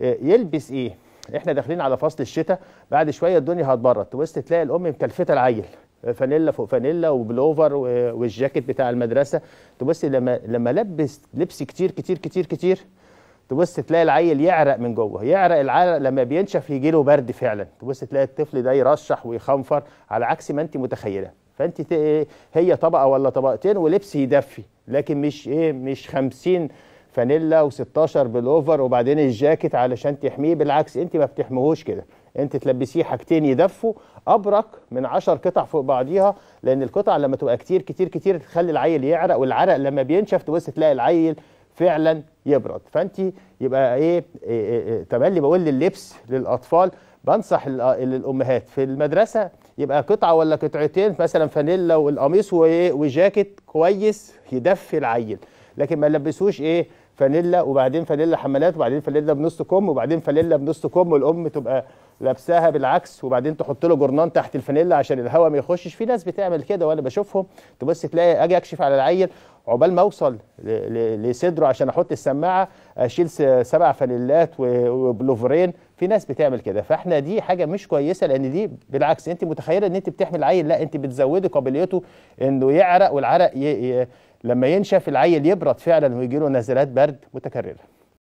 يلبس ايه احنا داخلين على فصل الشتاء بعد شويه الدنيا هتبرد وسط تلاقي الام مكلفته العيل فانيلا فوق فانيلا وبلوفر والجاكيت بتاع المدرسه تبص لما لما لبس لبس كتير كتير كتير كتير تبص تلاقي العيل يعرق من جوه يعرق العرق لما بينشف يجي له برد فعلا تبص تلاقي الطفل ده يرشح ويخنفر على عكس ما انت متخيله فانت هي طبقه ولا طبقتين ولبس يدفي لكن مش ايه مش 50 فانيلا و16 بالاوفر وبعدين الجاكيت علشان تحميه بالعكس انت ما بتحميهوش كده انت تلبسيه حاجتين يدفوا ابرك من 10 قطع فوق بعضيها لان القطع لما تبقى كتير كتير كتير تخلي العيل يعرق والعرق لما بينشف تبص تلاقي العيل فعلا يبرد فانت يبقى ايه, إيه, إيه, إيه، تملي بقول لللبس للاطفال بنصح الامهات في المدرسه يبقى قطعه ولا قطعتين مثلا فانيلا والقميص إيه، وجاكيت كويس يدفي العيل لكن ما لبسوش ايه فانيلا وبعدين فانيلا حمالات وبعدين فانيلا بنص كم وبعدين فانيلا بنص كم والام تبقى لابساها بالعكس وبعدين تحط له جرنان تحت الفانيلا عشان الهواء ما يخشش في ناس بتعمل كده وانا بشوفهم تبص تلاقي اجي اكشف على العيل عقبال ما اوصل لصدره عشان احط السماعه اشيل سبع فانيلات وبلوفرين في ناس بتعمل كده فاحنا دي حاجه مش كويسه لان دي بالعكس انت متخيله ان انت بتحمل عيل لا انت بتزودي قابليته انه يعرق والعرق ي... ي... لما ينشف العيل يبرد فعلا ويجيله نزلات برد متكرره